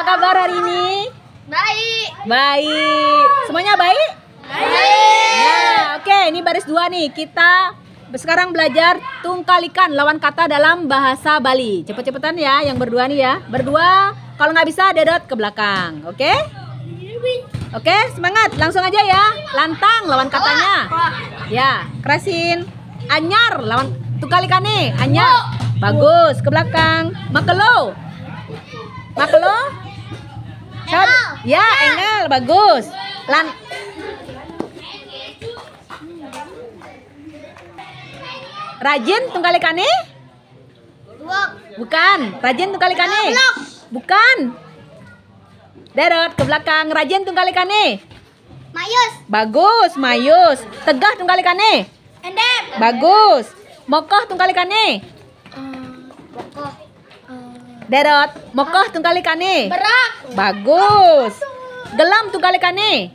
Apa kabar hari ini? Baik. Baik. Semuanya baik? Baik. Nah, oke, ini baris dua nih. Kita sekarang belajar tungkalikan lawan kata dalam bahasa Bali. Cepet-cepetan ya, yang berdua nih ya. Berdua, kalau nggak bisa dedot ke belakang, oke? Oke, semangat, langsung aja ya. Lantang lawan katanya. Ya, kerasin. Anyar lawan tungkalikan nih, anyar. Bagus, ke belakang. Makelo. Makelo. Sat ya, Engel bagus. Lan Rajin tunggal kane? Bukan. Rajin tunggal kane? Bukan. Derot ke belakang. Rajin tunggal kane? Mayus. Bagus, Mayus. Tegah tunggal kane? Endep. Bagus. Mokoh tunggal kane? Eh, mokoh. Derot, mokoh tungkali kane. Berak. Bagus. Gelam tungkali kane.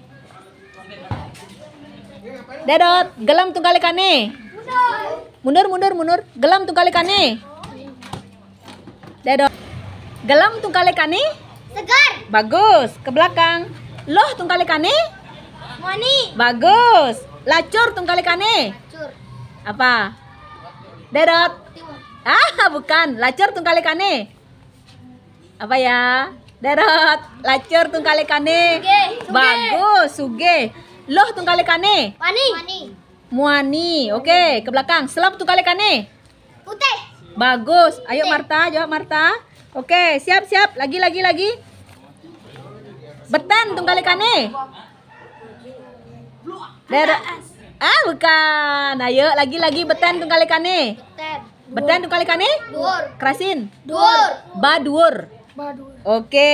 Derot, gelam tungkali kane. Mundur, mundur, mundur. Gelam tungkali kane. Derot. Gelam tungkali kane. Segar. Bagus. Ke belakang. Loh tungkali kane. Moni. Bagus. Lacur tungkali kane. Lacur. Apa? Derot. Ah, bukan. Lacur tungkali kane apa ya derot lacur tungkale kane bagus suge loh tungkale kane wani muani oke ke belakang selap tungkale kane putih bagus ayo Marta jawab Marta oke siap siap lagi lagi lagi beten tungkale kane derot ah bukan ayo lagi lagi beten tungkale kane betan tungkale kane kerasin dur ba Oke.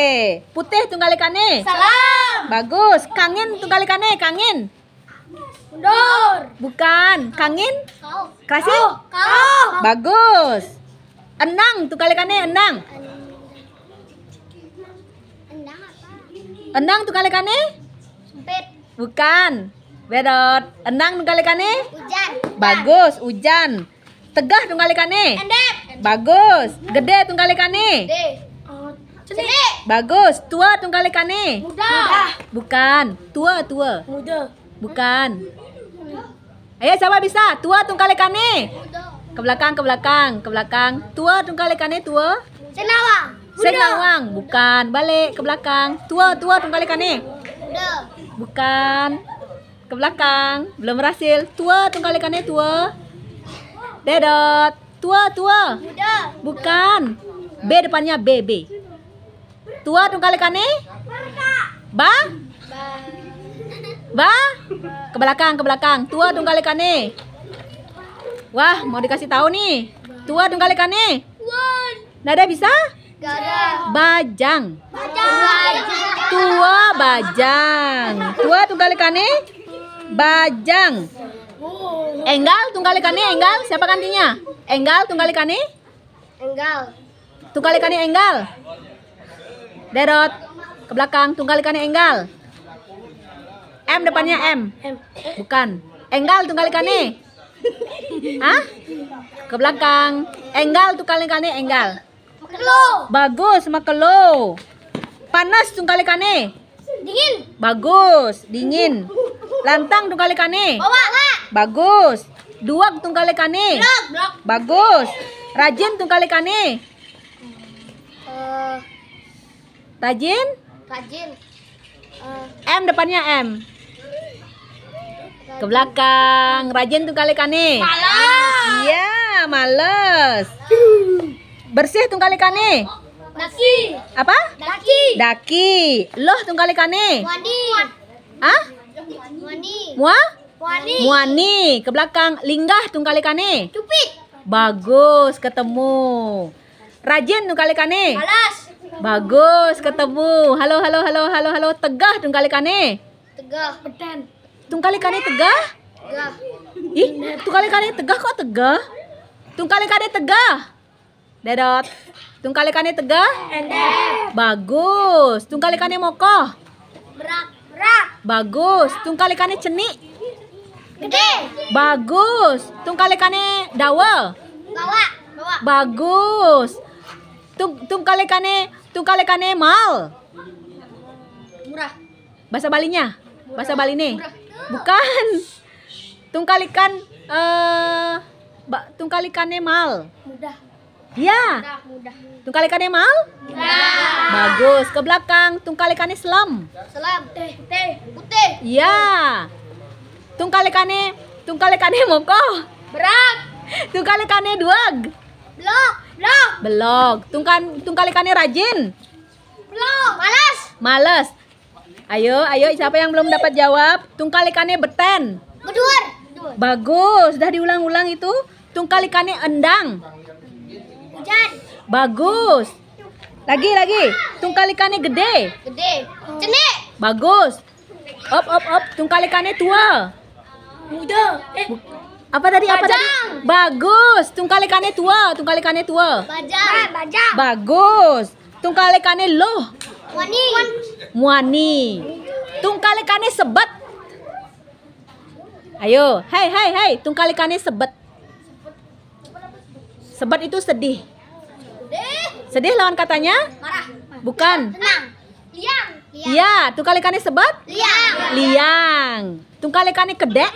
Putih tunggal nih. Salam. Bagus. kangen tunggal nih, kangin. Mundur. Bukan, kangin. Kasih. Kau. Kau. Bagus. Enang tunggal ikan enang. Enang apa? Enang tunggal nih. Sempit. Bukan. Berot. Enang tunggal ikan Hujan. Bagus, hujan. Tegah tunggal ikan Endek. Bagus. Gede tunggal ikan Gede. Seni. Bagus. Tua tunggal ikan Muda. Muda. Bukan. Tua, tua. Muda. Bukan. Ayo siapa bisa? Tua tunggal Muda. Ke belakang, ke belakang, ke belakang. Tua tunggal ni tua. Senawang. Senawang. Bukan. Balik ke belakang. Tua, tua tunggal ikannya. Muda. Bukan. Ke belakang. Belum berhasil. Tua tunggal ni tua. Dedot. Tua, tua. Muda. Bukan. B depannya B, B. Tua kane Ba? Ba? Ke belakang, ke belakang. Tua kane Wah, mau dikasih tahu nih. Tua tungkalekane? Nada bisa? Bajang. Tua bajang. Tua kane Bajang. Enggal kane enggal siapa gantinya? Enggal kane Enggal. kane enggal. Derot. Ke belakang. Tunggal ikannya enggal. M depannya M. Bukan. Enggal tunggal ikannya. Hah? Ke belakang. Enggal tunggal ikannya enggal. Makelo. Bagus makelo. Panas tunggal ikannya. Dingin. Bagus, dingin. Lantang tunggal ikannya. Bagus. Dua, tunggal ikannya. Bagus. Rajin tunggal ikannya. Tajin? Tajin. Uh, M depannya M. Ke belakang. Rajin tuh kali kane. Malas. Iya, males. Bersih tuh kali kane. Daki. Apa? Daki. Daki. Loh tuh kali kane. Wani. Hah? Wani. Mua? Wani. Muani. Ke belakang. Linggah tuh kali kane. Cupit. Bagus, ketemu. Rajin tuh kali kane. Malas. Bagus, ketemu. Halo, halo, halo, halo, halo. Tegah tungkali kane. Tegah. Beten. Tungkal kane tegah? Tegah. Ih, tungkal kane tegah kok tegah? Tungkali kane tegah. Dedot. Tungkali kane tegah? Endah. Bagus. Tungkali kane mokoh? Berak. Berak. Bagus. Tungkali kane cenik? Gede. Bagus. Tungkali kane dawel? Bawa. Bawa. Bagus. Tung kale kane, kale kane mal. Murah. Bahasa Balinya? Murah. Bahasa Baline? Murah. Bukan. Tungkalikan eh uh, kane mal. Mudah. Ya. Mudah, mudah. kane mal? Mudah. Bagus. Ke belakang kane selam. Selam. Teh, teh, putih. Ya. Tungkalikannya tungkalikannya mongko. Berat. kane duag. Blog, blog. Blog. Tungkan tungkalikannya rajin. Blog, malas malas Ayo, ayo siapa yang belum dapat jawab? Tungkalikannya beten. Bedur. Bagus, sudah diulang-ulang itu. Tungkalikannya endang. Hujan. Bagus. Lagi, lagi. Tungkalikannya gede. Gede. Cenik. Bagus. Op, op, op. Tungkalikannya tua. Muda. Eh apa tadi apa tadi? Bagus. Tungkalekannya tua, tungkalekannya tua. Bajang. Bajang. Bagus. Tungkalekannya loh. Muani. Muani. Tungkalekannya sebet. Ayo, hei hei hai, tungkalekannya sebet. Sebet itu sedih. Sedih. lawan katanya? Marah. Bukan. Tenang. Liang. Iya, tungkalekannya sebet? Liang. Liang. Tungkalekannya kedek?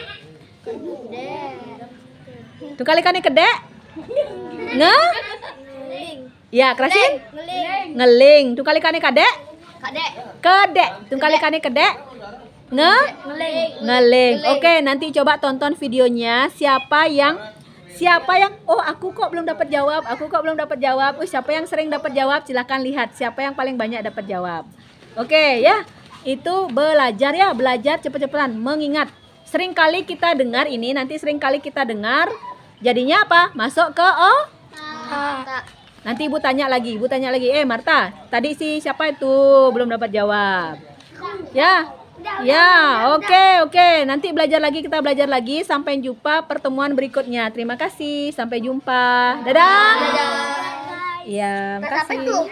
Tuh kali kani kede? Nge? Ya, kerasin? Ngeling. Ngeling. Tuh kali kade? Kade. Kede. Tuh kali kani kede? Nge? Ngeling. Ngeling. Oke, nanti coba tonton videonya siapa yang siapa yang oh aku kok belum dapat jawab aku kok belum dapat jawab oh siapa yang sering dapat jawab silahkan lihat siapa yang paling banyak dapat jawab oke okay, ya itu belajar ya belajar cepet-cepetan mengingat sering kali kita dengar ini nanti sering kali kita dengar Jadinya apa? Masuk ke O. Marta. Nanti ibu tanya lagi, ibu tanya lagi. Eh Marta, tadi si siapa itu belum dapat jawab? Ya, Ya, oke, okay, oke. Okay. Nanti belajar lagi, kita belajar lagi. Sampai jumpa pertemuan berikutnya. Terima kasih, sampai jumpa. Dadah. Dadah. Iya, makasih.